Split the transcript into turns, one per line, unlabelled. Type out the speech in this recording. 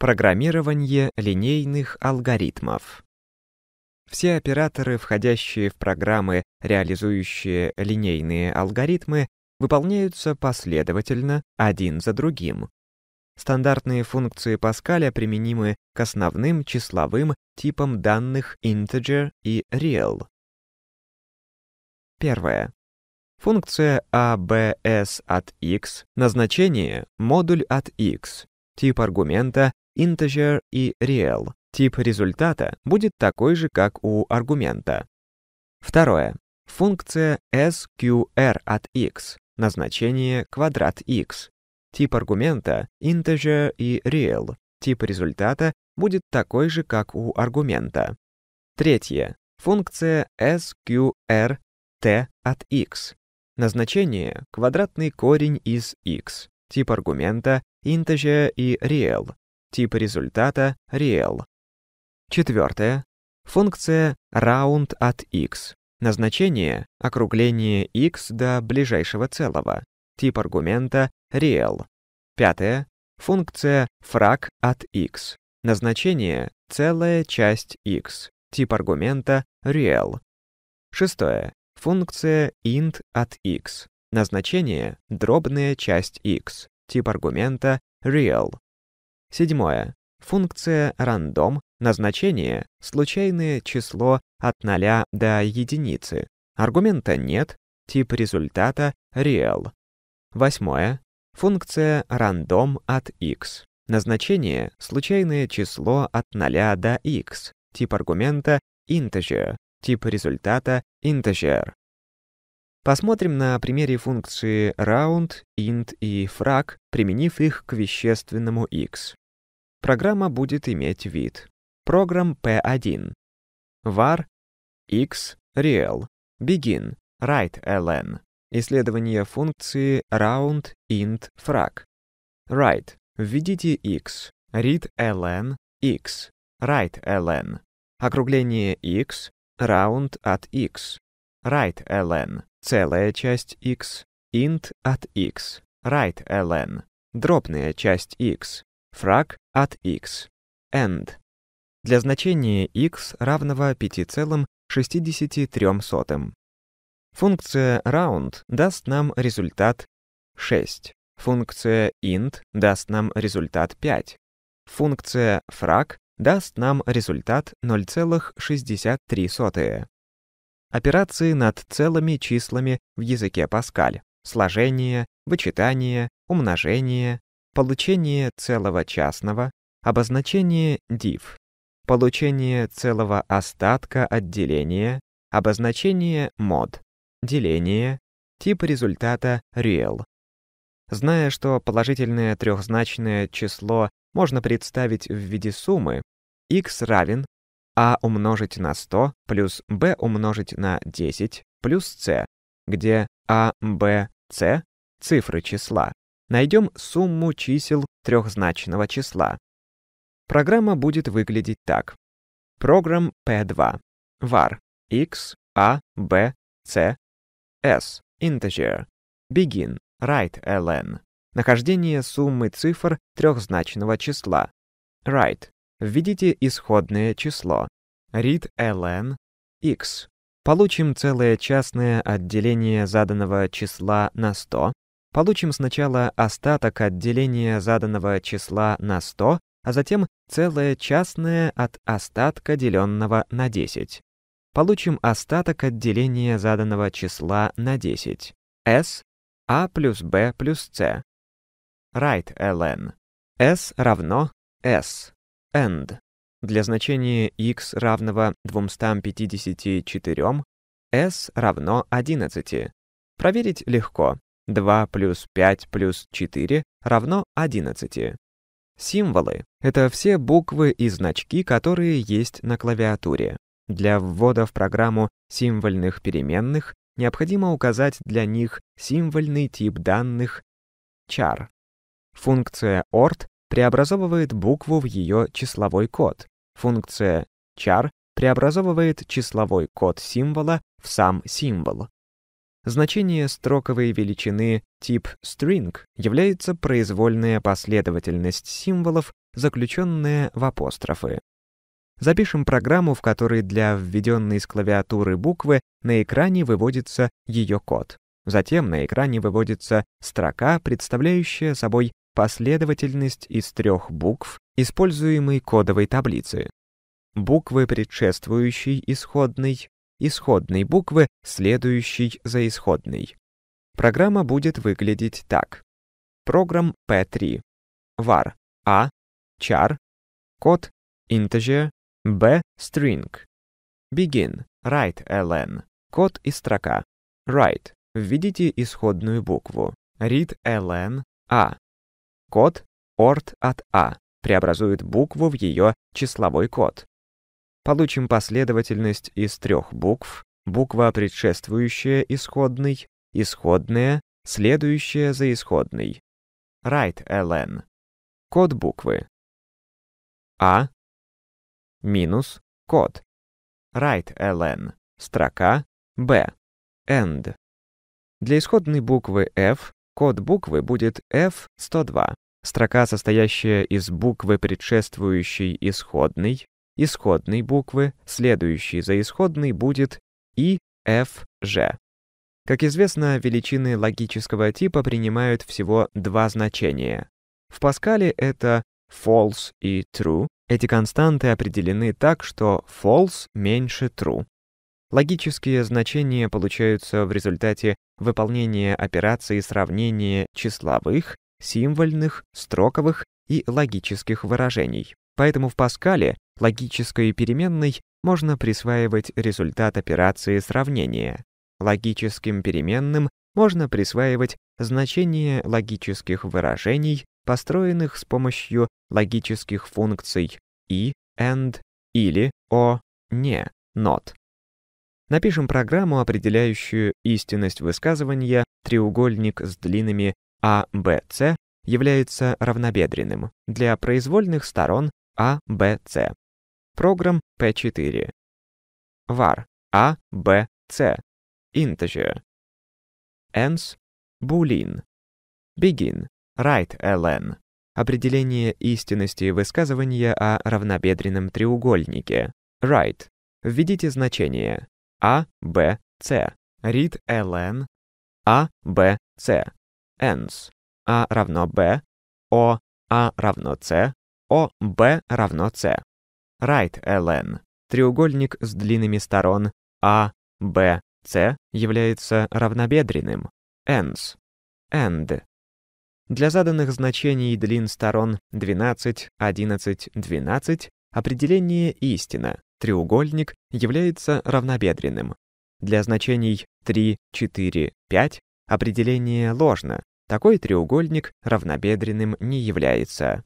Программирование линейных алгоритмов. Все операторы, входящие в программы, реализующие линейные алгоритмы, выполняются последовательно, один за другим. Стандартные функции Паскаля применимы к основным числовым типам данных integer и real. Первое. Функция abs от x, назначение — модуль от x, тип аргумента integer и real. Тип результата будет такой же, как у аргумента. Второе. Функция sqr от x. Назначение квадрат x. Тип аргумента integer и real. Тип результата будет такой же, как у аргумента. Третье. Функция sqr t от x. Назначение — квадратный корень из x. Тип аргумента — integer и real. Тип результата — real. Четвертое. Функция round от x. Назначение — округление x до ближайшего целого. Тип аргумента — real. Пятое. Функция frac от x. Назначение — целая часть x. Тип аргумента — real. Шестое. Функция int от x. Назначение — дробная часть x. Тип аргумента — real. Седьмое. Функция рандом, назначение, случайное число от 0 до единицы. Аргумента нет, тип результата real. Восьмое. Функция рандом от x. Назначение – случайное число от 0 до x. Тип аргумента – integer. Тип результата – integer. Посмотрим на примере функции round, int и frac, применив их к вещественному x программа будет иметь вид Program P1 var x real begin write ln исследование функции round int frag write введите x read ln x write ln округление x round от x write ln целая часть x int от x write ln дробная часть x frag от x, end для значения x равного 5,63. Функция round даст нам результат 6. Функция int даст нам результат 5. Функция frac даст нам результат 0,63. Операции над целыми числами в языке Паскаль. Сложение, вычитание, умножение, получение целого частного, обозначение div, получение целого остатка отделения, обозначение mod, деление, тип результата real. Зная, что положительное трехзначное число можно представить в виде суммы, x равен a а умножить на 100 плюс b умножить на 10 плюс c, где a, b, c — цифры числа, найдем сумму чисел трехзначного числа. Программа будет выглядеть так. Программ P2. var x, a, b, c, s, integer, begin, write ln. Нахождение суммы цифр трехзначного числа. Write. Введите исходное число. Read ln x. Получим целое частное отделение заданного числа на 100 Получим сначала остаток от деления заданного числа на 100, а затем целое частное от остатка, деленного на 10. Получим остаток от деления заданного числа на 10. s a плюс b плюс c. Right ln. s равно s. End. Для значения x равного 254, s равно 11. Проверить легко. 2 плюс 5 плюс 4 равно 11. Символы — это все буквы и значки, которые есть на клавиатуре. Для ввода в программу символьных переменных необходимо указать для них символьный тип данных char. Функция ort преобразовывает букву в ее числовой код. Функция char преобразовывает числовой код символа в сам символ. Значение строковой величины тип string является произвольная последовательность символов, заключенная в апострофы. Запишем программу, в которой для введенной с клавиатуры буквы на экране выводится ее код. Затем на экране выводится строка, представляющая собой последовательность из трех букв, используемой кодовой таблицы. Буквы предшествующей исходной исходной буквы, следующей за исходной. Программа будет выглядеть так. Программ P3. var a char код integer b string begin write ln код и строка write введите исходную букву read ln a код ort от a преобразует букву в ее числовой код получим последовательность из трех букв, буква предшествующая исходной, исходная, следующая за исходной. Right ln. Код буквы. А. Минус. Код. Right ln. Строка. Б. End. Для исходной буквы F код буквы будет F102. Строка, состоящая из буквы предшествующей исходной, исходной буквы, следующей за исходной будет и, f, g. Как известно, величины логического типа принимают всего два значения. В Паскале это false и true. Эти константы определены так, что false меньше true. Логические значения получаются в результате выполнения операции сравнения числовых, символьных, строковых и логических выражений. Поэтому в Паскале логической переменной можно присваивать результат операции сравнения. Логическим переменным можно присваивать значение логических выражений, построенных с помощью логических функций и, and, или, о, не, not. Напишем программу, определяющую истинность высказывания треугольник с длинами А, Б, С является равнобедренным для произвольных сторон а, Б, С. Программ P4. var A, B, C. Integer. Ends. Boolean. Begin. Write ln. Определение истинности высказывания о равнобедренном треугольнике. Write. Введите значение А, Б, С. Read ln А, Б, С. Ends. А равно Б. О, А равно С. ОБ равно С. Right LN. Треугольник с длинными сторон а, С является равнобедренным. Ends. End. Для заданных значений длин сторон 12, 11, 12 определение истина. Треугольник является равнобедренным. Для значений 3, 4, 5 определение ложно. Такой треугольник равнобедренным не является.